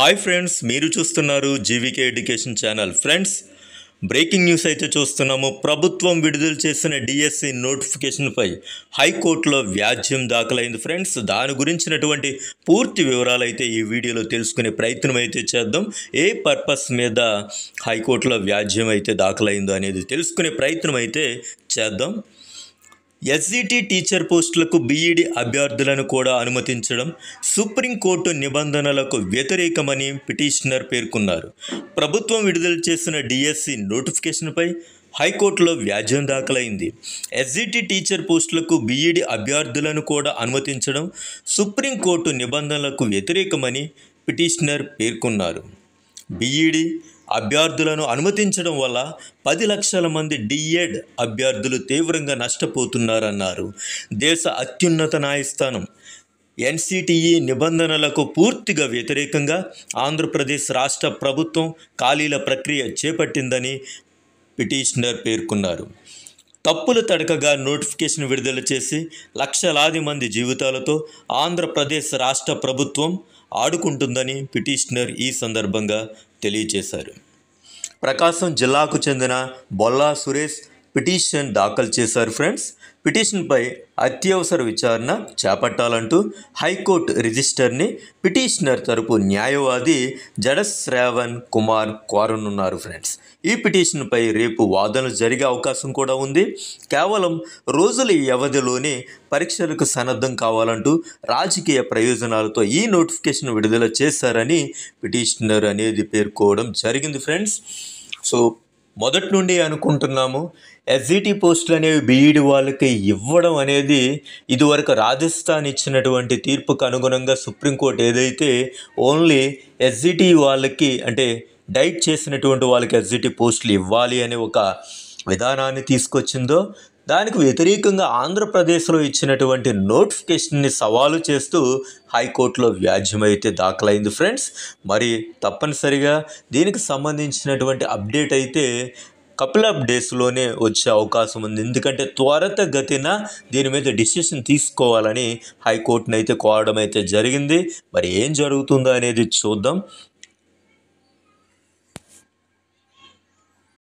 hi friends మీరు చూస్తున్నారు GVK education channel friends breaking news అయితే చూస్తున్నాము ప్రభుత్వం విడుదల చేసిన డిఎస్సి నోటిఫికేషన్పై హైకోర్టులో వ్యాజ్యం దాఖలైంది ఫ్రెండ్స్ దాని గురించినటువంటి పూర్తి వివరాలు అయితే ఈ వీడియోలో తెలుసుకునే ప్రయత్నం అయితే చేద్దాం ఏ పర్పస్ మీద హైకోర్టులో వ్యాజ్యం అయితే దాఖలైందో అనేది తెలుసుకునే ప్రయత్నం అయితే చేద్దాం ఎస్జిటి టీచర్ e పోస్టులకు బీఈడి e అభ్యర్థులను కూడా అనుమతించడం సుప్రీంకోర్టు నిబంధనలకు వ్యతిరేకమని పిటిషనర్ పేర్కొన్నారు ప్రభుత్వం విడుదల చేసిన డిఎస్సి e నోటిఫికేషన్పై హైకోర్టులో వ్యాజ్యం దాఖలైంది ఎస్జిటి టీచర్ పోస్టులకు బీఈడి అభ్యర్థులను కూడా అనుమతించడం సుప్రీంకోర్టు నిబంధనలకు వ్యతిరేకమని పిటిషనర్ పేర్కొన్నారు బీఈడి అభ్యర్థులను అనుమతించడం వల్ల పది లక్షల మంది డిఎడ్ అభ్యర్థులు తీవ్రంగా నష్టపోతున్నారన్నారు దేశ అత్యున్నత న్యాయస్థానం ఎన్సిటిఈ నిబంధనలకు పూర్తిగా వ్యతిరేకంగా ఆంధ్రప్రదేశ్ రాష్ట్ర ప్రభుత్వం ఖాళీల ప్రక్రియ చేపట్టిందని పిటిషనర్ పేర్కొన్నారు తప్పులు తడకగా నోటిఫికేషన్ విడుదల చేసి లక్షలాది మంది జీవితాలతో ఆంధ్రప్రదేశ్ రాష్ట్ర ప్రభుత్వం ఆడుకుంటుందని పిటిషనర్ ఈ సందర్భంగా తెలియజేశారు ప్రకాశం జిల్లాకు చెందిన బొల్లా సురేష్ పిటిషన్ దాఖలు చేశారు ఫ్రెండ్స్ పిటిషన్పై అత్యవసర విచారణ చేపట్టాలంటూ హైకోర్టు రిజిస్టర్ని పిటిషనర్ తరపు న్యాయవాది జడశ్రావణ్ కుమార్ కోరనున్నారు ఫ్రెండ్స్ ఈ పిటిషన్పై రేపు వాదనలు జరిగే అవకాశం కూడా ఉంది కేవలం రోజుల వ్యవధిలోనే పరీక్షలకు సన్నద్ధం కావాలంటూ రాజకీయ ప్రయోజనాలతో ఈ నోటిఫికేషన్ విడుదల చేశారని పిటిషనర్ అనేది పేర్కోవడం జరిగింది ఫ్రెండ్స్ సో మొదటి నుండి అనుకుంటున్నాము ఎస్జిటి e పోస్టులు అనేవి బీఈడి e వాళ్ళకి ఇవ్వడం అనేది ఇదివరకు రాజస్థాన్ ఇచ్చినటువంటి తీర్పుకు అనుగుణంగా సుప్రీంకోర్టు ఏదైతే ఓన్లీ ఎస్జిటి e వాళ్ళకి అంటే డైట్ చేసినటువంటి వాళ్ళకి ఎస్జిటి పోస్టులు ఇవ్వాలి అనే ఒక విధానాన్ని తీసుకొచ్చిందో దానికి వ్యతిరేకంగా ఆంధ్రప్రదేశ్లో ఇచ్చినటువంటి నోటిఫికేషన్ని సవాలు చేస్తూ హైకోర్టులో వ్యాజ్యం అయితే దాఖలైంది ఫ్రెండ్స్ మరి తప్పనిసరిగా దీనికి సంబంధించినటువంటి అప్డేట్ అయితే కపుల్ ఆఫ్ డేస్లోనే వచ్చే అవకాశం ఉంది ఎందుకంటే త్వరతగతిన దీని మీద డిసిషన్ తీసుకోవాలని హైకోర్టుని అయితే కోరడం అయితే జరిగింది మరి ఏం జరుగుతుందో అనేది చూద్దాం